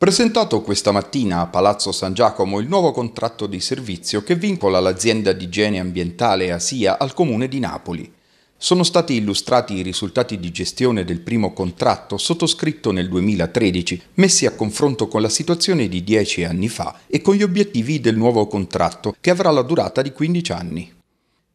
Presentato questa mattina a Palazzo San Giacomo il nuovo contratto di servizio che vincola l'azienda di igiene ambientale ASIA al comune di Napoli. Sono stati illustrati i risultati di gestione del primo contratto sottoscritto nel 2013, messi a confronto con la situazione di dieci anni fa e con gli obiettivi del nuovo contratto che avrà la durata di 15 anni.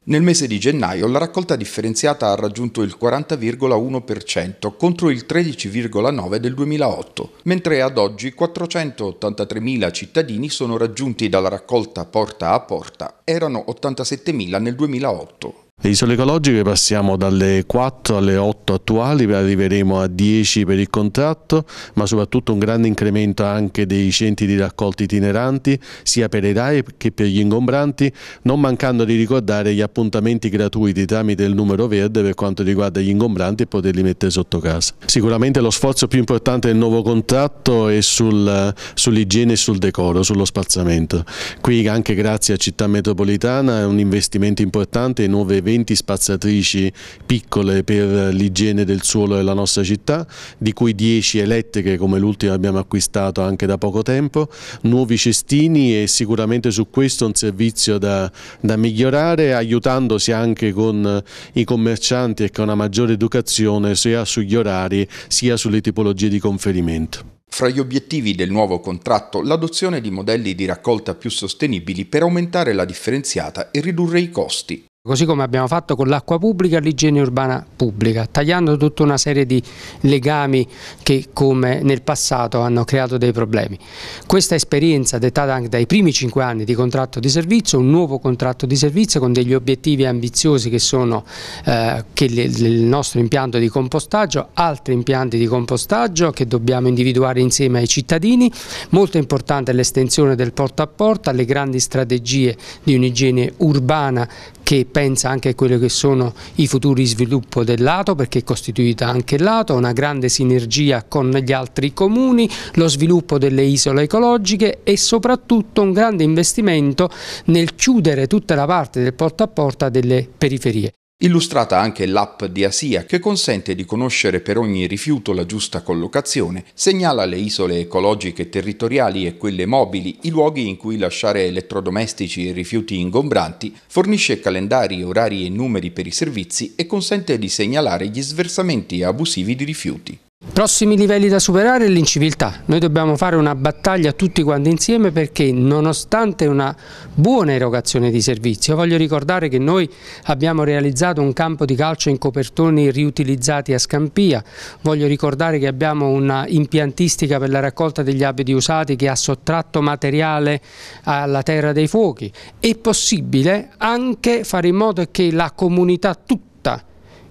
Nel mese di gennaio la raccolta differenziata ha raggiunto il 40,1% contro il 13,9% del 2008, mentre ad oggi 483.000 cittadini sono raggiunti dalla raccolta porta a porta, erano 87.000 nel 2008. Le isole ecologiche passiamo dalle 4 alle 8 attuali, arriveremo a 10 per il contratto, ma soprattutto un grande incremento anche dei centri di raccolta itineranti, sia per i RAE che per gli ingombranti, non mancando di ricordare gli appuntamenti gratuiti tramite il numero verde per quanto riguarda gli ingombranti e poterli mettere sotto casa. Sicuramente lo sforzo più importante del nuovo contratto è sul, sull'igiene e sul decoro, sullo spazzamento. Qui anche grazie a Città Metropolitana è un investimento importante, nuove eventi 20 spazzatrici piccole per l'igiene del suolo della nostra città, di cui 10 elettriche come l'ultima abbiamo acquistato anche da poco tempo, nuovi cestini e sicuramente su questo un servizio da, da migliorare, aiutandosi anche con i commercianti e con una maggiore educazione sia sugli orari sia sulle tipologie di conferimento. Fra gli obiettivi del nuovo contratto l'adozione di modelli di raccolta più sostenibili per aumentare la differenziata e ridurre i costi. Così come abbiamo fatto con l'acqua pubblica, e l'igiene urbana pubblica, tagliando tutta una serie di legami che come nel passato hanno creato dei problemi. Questa esperienza dettata anche dai primi cinque anni di contratto di servizio, un nuovo contratto di servizio con degli obiettivi ambiziosi che sono eh, che il nostro impianto di compostaggio, altri impianti di compostaggio che dobbiamo individuare insieme ai cittadini, molto importante l'estensione del porta a porta, le grandi strategie di un'igiene urbana che pensa anche a quelli che sono i futuri sviluppo del lato perché è costituita anche il lato, una grande sinergia con gli altri comuni, lo sviluppo delle isole ecologiche e soprattutto un grande investimento nel chiudere tutta la parte del porta a porta delle periferie. Illustrata anche l'app di ASIA che consente di conoscere per ogni rifiuto la giusta collocazione, segnala le isole ecologiche territoriali e quelle mobili, i luoghi in cui lasciare elettrodomestici e rifiuti ingombranti, fornisce calendari, orari e numeri per i servizi e consente di segnalare gli sversamenti abusivi di rifiuti. Prossimi livelli da superare è l'inciviltà. Noi dobbiamo fare una battaglia tutti quanti insieme perché nonostante una buona erogazione di servizio, voglio ricordare che noi abbiamo realizzato un campo di calcio in copertoni riutilizzati a Scampia, voglio ricordare che abbiamo una impiantistica per la raccolta degli abiti usati che ha sottratto materiale alla terra dei fuochi. È possibile anche fare in modo che la comunità tutta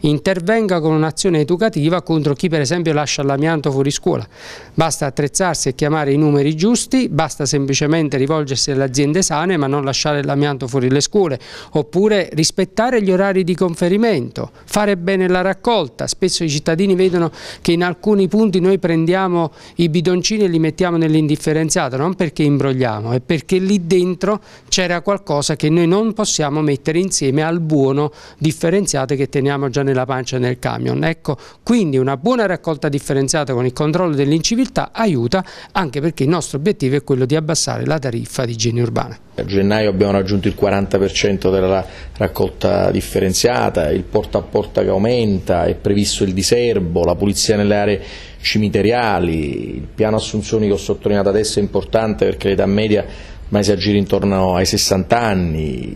intervenga con un'azione educativa contro chi per esempio lascia l'amianto fuori scuola. Basta attrezzarsi e chiamare i numeri giusti, basta semplicemente rivolgersi alle aziende sane ma non lasciare l'amianto fuori le scuole, oppure rispettare gli orari di conferimento, fare bene la raccolta. Spesso i cittadini vedono che in alcuni punti noi prendiamo i bidoncini e li mettiamo nell'indifferenziato, non perché imbrogliamo, è perché lì dentro c'era qualcosa che noi non possiamo mettere insieme al buono differenziato che teniamo già nel nella pancia nel camion. Ecco, quindi una buona raccolta differenziata con il controllo dell'inciviltà aiuta anche perché il nostro obiettivo è quello di abbassare la tariffa di igiene urbana. A gennaio abbiamo raggiunto il 40% della raccolta differenziata, il porta a porta che aumenta, è previsto il diserbo, la pulizia nelle aree cimiteriali, il piano assunzioni che ho sottolineato adesso è importante perché l'età media ma si aggira intorno ai 60 anni,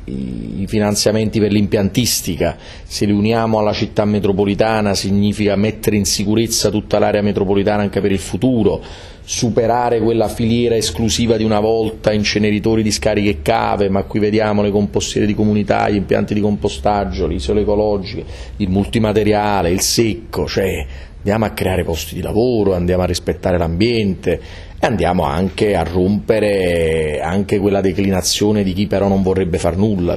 i finanziamenti per l'impiantistica, se li uniamo alla città metropolitana significa mettere in sicurezza tutta l'area metropolitana anche per il futuro, superare quella filiera esclusiva di una volta, inceneritori di scariche e cave, ma qui vediamo le compostiere di comunità, gli impianti di compostaggio, le isole ecologiche, il multimateriale, il secco, cioè andiamo a creare posti di lavoro, andiamo a rispettare l'ambiente e andiamo anche a rompere anche quella declinazione di chi però non vorrebbe far nulla.